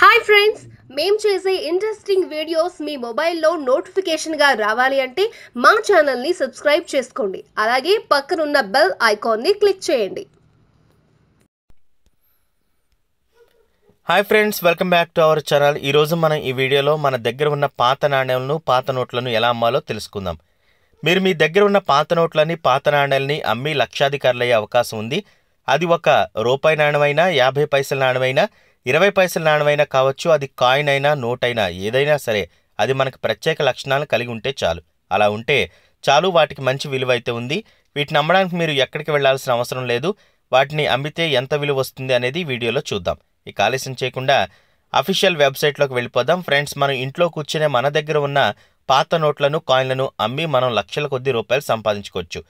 hi friends మేం చేసే interesting videos మీ మొబైల్లో నోటిఫికేషన్గా రావాలి అంటే మా ఛానల్ని సబ్స్క్రైబ్ చేసుకోండి అలాగే పక్కనున్న బెల్ ఐకాన్ని క్లిక్ చేయండి hi friends welcome back to our channel ఈరోజు మనం ఈ వీడియోలో మన దగ్గర ఉన్న పాత నాణ్యాలను పాత నోట్లను ఎలా అమ్మాలో తెలుసుకుందాం మీరు మీ దగ్గర ఉన్న పాత నోట్లని పాత నాణ్యాలని అమ్మి లక్షాధికారులయ్యే అవకాశం ఉంది అది ఒక రూపాయి నాణ్యమైనా యాభై పైసల నాణ్యమైనా ఇరవై పైసల నాణ్యమైనా కావచ్చు అది కాయిన్ అయినా నోట్ అయినా ఏదైనా సరే అది మనకు ప్రత్యేక లక్షణాలు కలిగి ఉంటే చాలు అలా ఉంటే చాలు వాటికి మంచి విలువ అయితే ఉంది వీటిని అమ్మడానికి మీరు ఎక్కడికి వెళ్లాల్సిన అవసరం లేదు వాటిని అమ్మితే ఎంత విలువ వస్తుంది అనేది వీడియోలో చూద్దాం ఇక ఆలస్యం చేయకుండా అఫీషియల్ వెబ్సైట్లోకి వెళ్ళిపోదాం ఫ్రెండ్స్ మనం ఇంట్లో కూర్చునే మన దగ్గర ఉన్న పాత నోట్లను కాయిన్లను అమ్మి మనం లక్షల కొద్ది రూపాయలు సంపాదించుకోవచ్చు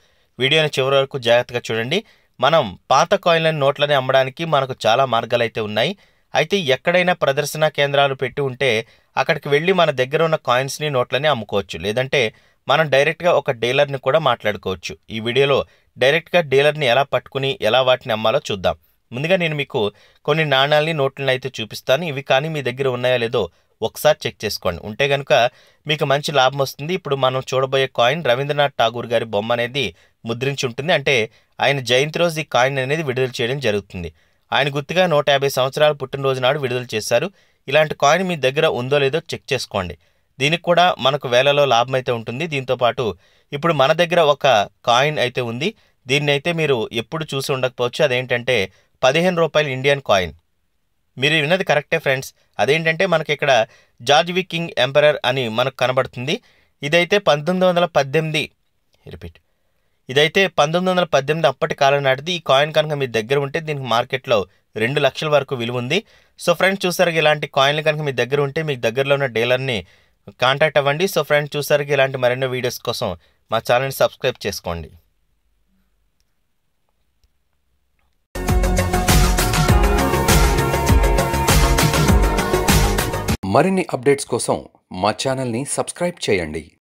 వీడియోని చివరి వరకు జాగ్రత్తగా చూడండి మనం పాత కాయిన్లను నోట్లని అమ్మడానికి మనకు చాలా మార్గాలు అయితే ఉన్నాయి అయితే ఎక్కడైనా ప్రదర్శన కేంద్రాలు పెట్టి ఉంటే అక్కడికి వెళ్ళి మన దగ్గర ఉన్న కాయిన్స్ని నోట్లని అమ్ముకోవచ్చు లేదంటే మనం డైరెక్ట్గా ఒక డీలర్ని కూడా మాట్లాడుకోవచ్చు ఈ వీడియోలో డైరెక్ట్గా డీలర్ని ఎలా పట్టుకుని ఎలా వాటిని అమ్మాలో చూద్దాం ముందుగా నేను మీకు కొన్ని నాణాలని నోట్లను అయితే చూపిస్తాను ఇవి కానీ మీ దగ్గర ఉన్నాయా లేదో ఒకసారి చెక్ చేసుకోండి ఉంటే కనుక మీకు మంచి లాభం వస్తుంది ఇప్పుడు మనం చూడబోయే కాయిన్ రవీంద్రనాథ్ ఠాగూర్ గారి బొమ్మ అనేది ముద్రించి ఉంటుంది అంటే ఆయన జయంతి రోజు ఈ కాయిన్ అనేది విడుదల చేయడం జరుగుతుంది ఆయన గుర్తుగా నూట యాభై సంవత్సరాల పుట్టినరోజు నాడు విడుదల చేశారు ఇలాంటి కాయిన్ మీ దగ్గర ఉందో లేదో చెక్ చేసుకోండి దీనికి కూడా మనకు వేలలో లాభం అయితే ఉంటుంది దీంతోపాటు ఇప్పుడు మన దగ్గర ఒక కాయిన్ అయితే ఉంది దీన్ని అయితే మీరు ఎప్పుడు చూసి ఉండకపోవచ్చు అదేంటంటే పదిహేను రూపాయల ఇండియన్ కాయిన్ మీరు విన్నది కరెక్టే ఫ్రెండ్స్ అదేంటంటే మనకి ఇక్కడ జార్జ్ వి కింగ్ ఎంపరర్ అని మనకు కనబడుతుంది ఇదైతే పంతొమ్మిది వందల పద్దెనిమిది రిపీట్ ఇదైతే పంతొమ్మిది వందల పద్దెనిమిది అప్పటి కాలం నాటిది ఈ కాయిన్ కనుక మీ దగ్గర ఉంటే దీనికి మార్కెట్లో రెండు లక్షల వరకు విలువ ఉంది సో ఫ్రెండ్స్ చూసారుగా ఇలాంటి కాయిన్లు కనుక మీ దగ్గర ఉంటే మీకు దగ్గరలో ఉన్న డీలర్ని కాంటాక్ట్ అవ్వండి సో ఫ్రెండ్స్ చూసారుగా ఇలాంటి మరెన్నో వీడియోస్ కోసం మా ఛానల్ని సబ్స్క్రైబ్ చేసుకోండి మరిన్ని అప్డేట్స్ కోసం మా ఛానల్ని సబ్స్క్రైబ్ చేయండి